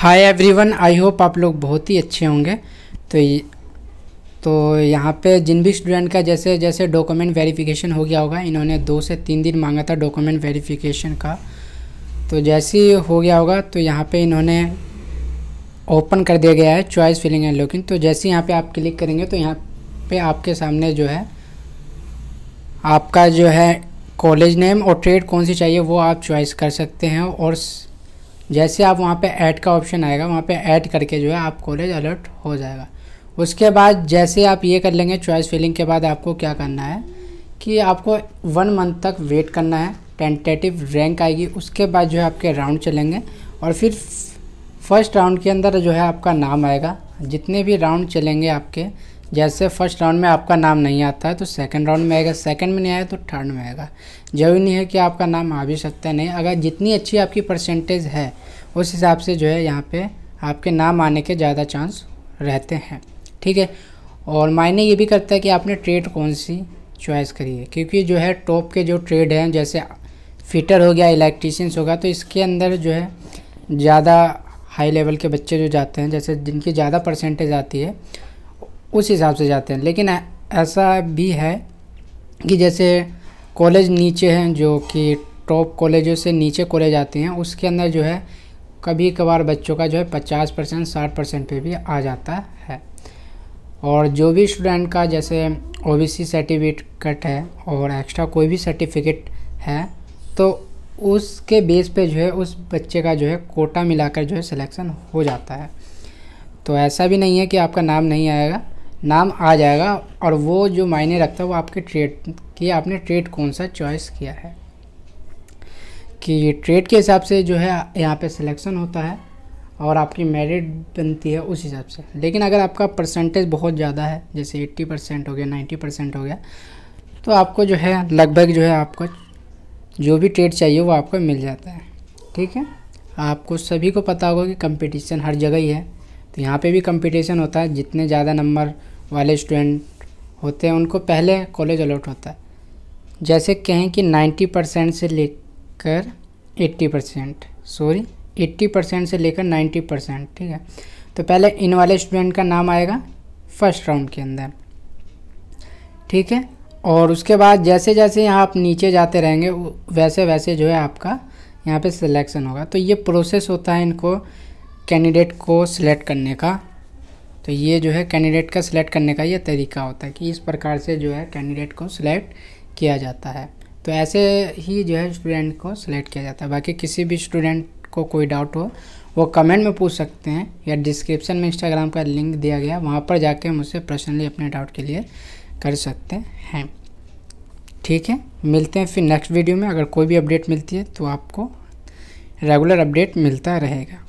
hi everyone I hope आप लोग बहुत ही अच्छे होंगे तो तो यहाँ पे जिन भी स्टूडेंट का जैसे जैसे डॉक्यूमेंट वेरिफिकेशन हो गया होगा इन्होंने दो से तीन दिन मांगा था डॉक्यूमेंट वेरिफिकेशन का तो जैसे ही हो गया होगा तो यहाँ पे इन्होंने ओपन कर दिया गया है चॉइस फिलिंग एंड लॉकिंग तो जैसे यहाँ पर आप क्लिक करेंगे तो यहाँ पर आपके सामने जो है आपका जो है कॉलेज नेम और ट्रेड कौन सी चाहिए वो आप चॉइस कर सकते हैं और जैसे आप वहाँ पे ऐड का ऑप्शन आएगा वहाँ पे ऐड करके जो है आप कॉलेज अलर्ट हो जाएगा उसके बाद जैसे आप ये कर लेंगे चॉइस फिलिंग के बाद आपको क्या करना है कि आपको वन मंथ तक वेट करना है टेंटेटिव रैंक आएगी उसके बाद जो है आपके राउंड चलेंगे और फिर फर्स्ट राउंड के अंदर जो है आपका नाम आएगा जितने भी राउंड चलेंगे आपके जैसे फर्स्ट राउंड में आपका नाम नहीं आता है तो सेकंड राउंड में आएगा सेकंड में नहीं आया तो थर्ड में आएगा जरूरी नहीं है कि आपका नाम आ भी सकता है नहीं अगर जितनी अच्छी आपकी परसेंटेज है उस हिसाब से जो है यहाँ पे आपके नाम आने के ज़्यादा चांस रहते हैं ठीक है और मायने ये भी करता है कि आपने ट्रेड कौन सी चॉइस करी है क्योंकि जो है टॉप के जो ट्रेड हैं जैसे फिटर हो गया इलेक्ट्रीशियंस होगा तो इसके अंदर जो है ज़्यादा हाई लेवल के बच्चे जो जाते हैं जैसे जिनकी ज़्यादा परसेंटेज आती है उस हिसाब से जाते हैं लेकिन ऐसा भी है कि जैसे कॉलेज नीचे हैं जो कि टॉप कॉलेजों से नीचे कॉलेज आते हैं उसके अंदर जो है कभी कभार बच्चों का जो है पचास परसेंट साठ परसेंट पे भी आ जाता है और जो भी स्टूडेंट का जैसे सी सर्टिफिकेट है और एक्स्ट्रा कोई भी सर्टिफिकेट है तो उसके बेस पे जो है उस बच्चे का जो है कोटा मिलाकर जो है सिलेक्शन हो जाता है तो ऐसा भी नहीं है कि आपका नाम नहीं आएगा नाम आ जाएगा और वो जो मायने रखता है वो आपके ट्रेड कि आपने ट्रेड कौन सा चॉइस किया है कि ट्रेड के हिसाब से जो है यहाँ पे सिलेक्शन होता है और आपकी मेरिट बनती है उस हिसाब से लेकिन अगर आपका परसेंटेज बहुत ज़्यादा है जैसे 80 परसेंट हो गया 90 परसेंट हो गया तो आपको जो है लगभग जो है आपको जो भी ट्रेड चाहिए वो आपको मिल जाता है ठीक है आपको सभी को पता होगा कि कंपटीशन हर जगह ही है तो यहाँ पे भी कंपटीशन होता है जितने ज़्यादा नंबर वाले स्टूडेंट होते हैं उनको पहले कॉलेज अलॉट होता है जैसे कहें कि 90 परसेंट से लेकर 80 परसेंट सॉरी 80 परसेंट से लेकर 90 परसेंट ठीक है तो पहले इन वाले स्टूडेंट का नाम आएगा फर्स्ट राउंड के अंदर ठीक है और उसके बाद जैसे जैसे यहाँ आप नीचे जाते रहेंगे वैसे वैसे जो है आपका यहाँ पे सिलेक्शन होगा तो ये प्रोसेस होता है इनको कैंडिडेट को सिलेक्ट करने का तो ये जो है कैंडिडेट का सिलेक्ट करने का ये तरीका होता है कि इस प्रकार से जो है कैंडिडेट को सिलेक्ट किया जाता है तो ऐसे ही जो है स्टूडेंट को सिलेक्ट किया जाता है बाकी किसी भी स्टूडेंट को कोई डाउट हो वो कमेंट में पूछ सकते हैं या डिस्क्रिप्शन में इंस्टाग्राम का लिंक दिया गया वहाँ पर जाके मुझसे पर्सनली अपने डाउट के लिए कर सकते हैं ठीक है मिलते हैं फिर नेक्स्ट वीडियो में अगर कोई भी अपडेट मिलती है तो आपको रेगुलर अपडेट मिलता रहेगा